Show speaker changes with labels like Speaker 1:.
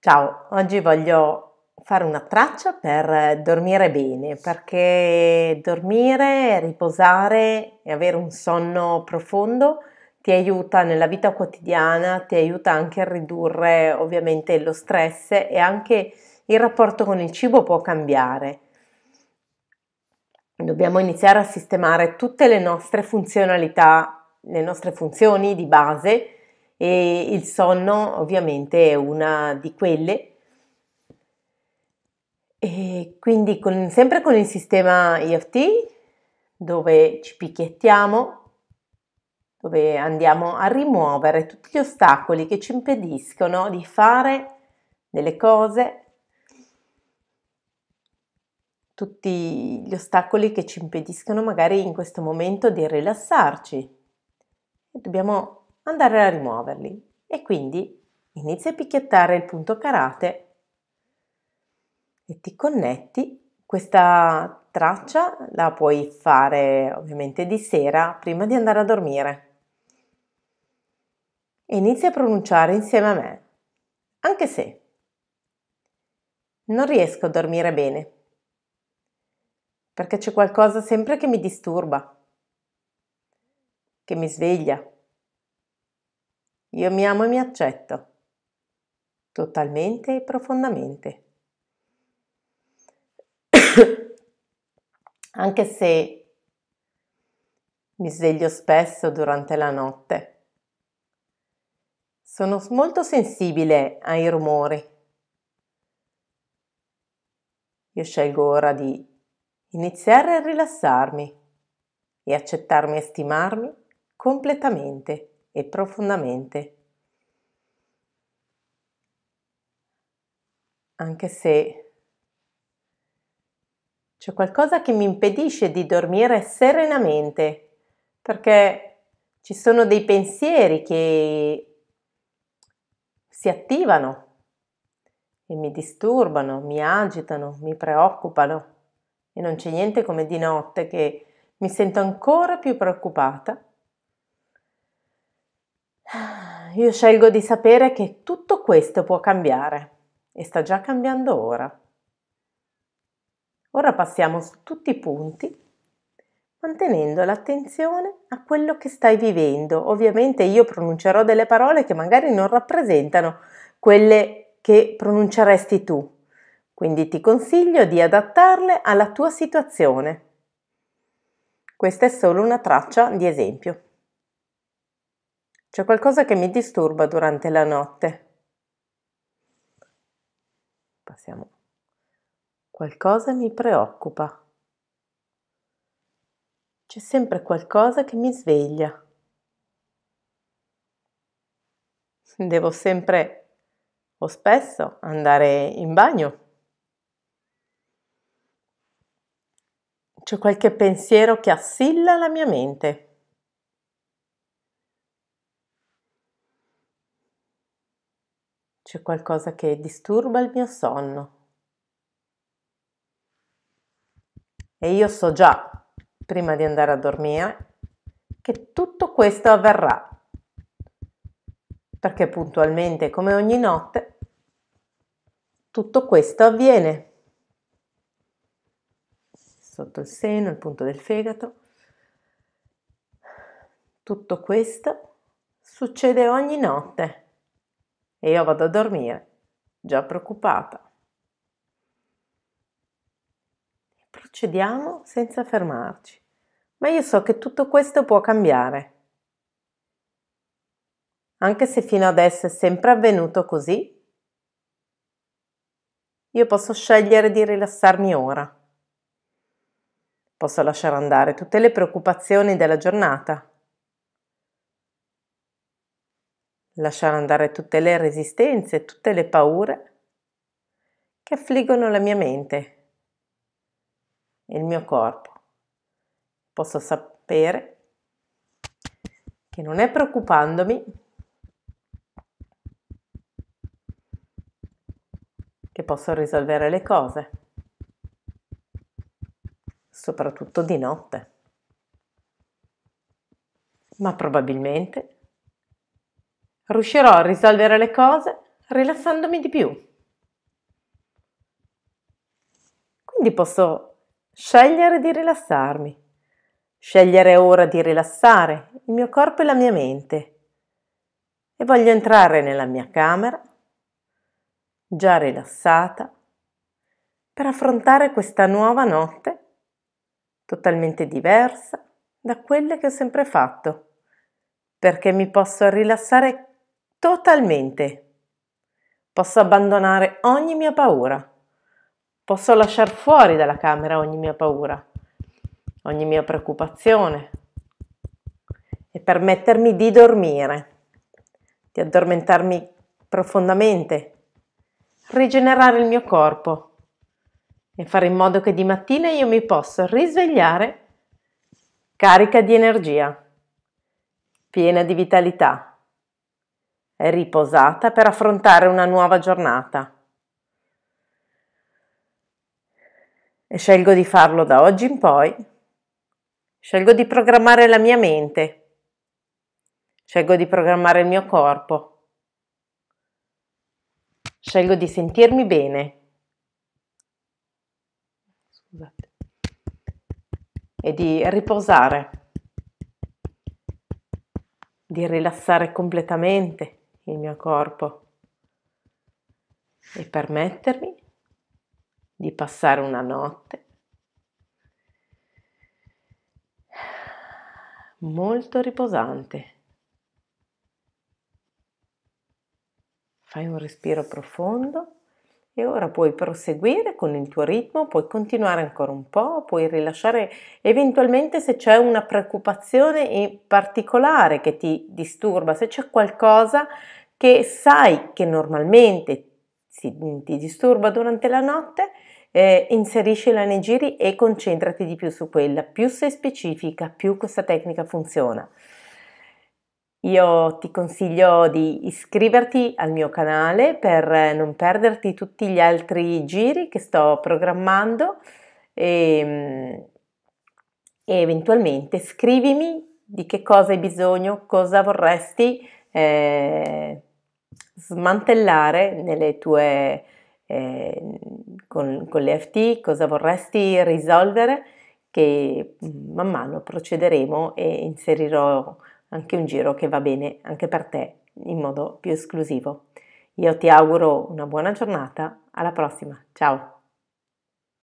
Speaker 1: Ciao, oggi voglio fare una traccia per dormire bene, perché dormire, riposare e avere un sonno profondo ti aiuta nella vita quotidiana, ti aiuta anche a ridurre ovviamente lo stress e anche il rapporto con il cibo può cambiare. Dobbiamo iniziare a sistemare tutte le nostre funzionalità, le nostre funzioni di base e il sonno ovviamente è una di quelle. E quindi con, sempre con il sistema EFT dove ci picchiettiamo, dove andiamo a rimuovere tutti gli ostacoli che ci impediscono di fare delle cose, tutti gli ostacoli che ci impediscono magari in questo momento di rilassarci. Dobbiamo andare a rimuoverli e quindi inizia a picchiettare il punto karate e ti connetti. Questa traccia la puoi fare ovviamente di sera prima di andare a dormire. E inizia a pronunciare insieme a me, anche se non riesco a dormire bene, perché c'è qualcosa sempre che mi disturba, che mi sveglia io mi amo e mi accetto, totalmente e profondamente. Anche se mi sveglio spesso durante la notte. Sono molto sensibile ai rumori. Io scelgo ora di iniziare a rilassarmi e accettarmi e stimarmi completamente e profondamente, anche se c'è qualcosa che mi impedisce di dormire serenamente, perché ci sono dei pensieri che si attivano e mi disturbano, mi agitano, mi preoccupano e non c'è niente come di notte che mi sento ancora più preoccupata io scelgo di sapere che tutto questo può cambiare e sta già cambiando ora. Ora passiamo su tutti i punti mantenendo l'attenzione a quello che stai vivendo. Ovviamente io pronuncerò delle parole che magari non rappresentano quelle che pronunceresti tu, quindi ti consiglio di adattarle alla tua situazione. Questa è solo una traccia di esempio. C'è qualcosa che mi disturba durante la notte. Passiamo. Qualcosa mi preoccupa. C'è sempre qualcosa che mi sveglia. Devo sempre o spesso andare in bagno. C'è qualche pensiero che assilla la mia mente. C'è qualcosa che disturba il mio sonno. E io so già, prima di andare a dormire, che tutto questo avverrà. Perché puntualmente, come ogni notte, tutto questo avviene. Sotto il seno, il punto del fegato. Tutto questo succede ogni notte e io vado a dormire, già preoccupata. Procediamo senza fermarci, ma io so che tutto questo può cambiare. Anche se fino adesso è sempre avvenuto così, io posso scegliere di rilassarmi ora. Posso lasciare andare tutte le preoccupazioni della giornata lasciare andare tutte le resistenze, tutte le paure che affliggono la mia mente e il mio corpo. Posso sapere che non è preoccupandomi che posso risolvere le cose, soprattutto di notte. Ma probabilmente riuscirò a risolvere le cose rilassandomi di più. Quindi posso scegliere di rilassarmi, scegliere ora di rilassare il mio corpo e la mia mente. E voglio entrare nella mia camera, già rilassata, per affrontare questa nuova notte totalmente diversa da quelle che ho sempre fatto, perché mi posso rilassare Totalmente. Posso abbandonare ogni mia paura. Posso lasciare fuori dalla camera ogni mia paura, ogni mia preoccupazione e permettermi di dormire, di addormentarmi profondamente, rigenerare il mio corpo e fare in modo che di mattina io mi possa risvegliare carica di energia, piena di vitalità riposata per affrontare una nuova giornata. E scelgo di farlo da oggi in poi. Scelgo di programmare la mia mente. Scelgo di programmare il mio corpo. Scelgo di sentirmi bene. Scusate. E di riposare. Di rilassare completamente il mio corpo e permettermi di passare una notte molto riposante. Fai un respiro profondo e ora puoi proseguire con il tuo ritmo, puoi continuare ancora un po', puoi rilasciare eventualmente se c'è una preoccupazione particolare che ti disturba, se c'è qualcosa che sai che normalmente ti disturba durante la notte, eh, inseriscila nei giri e concentrati di più su quella. Più sei specifica, più questa tecnica funziona. Io ti consiglio di iscriverti al mio canale per non perderti tutti gli altri giri che sto programmando e, mm, e eventualmente scrivimi di che cosa hai bisogno, cosa vorresti eh, smantellare nelle tue, eh, con, con le FT, cosa vorresti risolvere che mm, man mano procederemo e inserirò anche un giro che va bene anche per te in modo più esclusivo. Io ti auguro una buona giornata, alla prossima, ciao!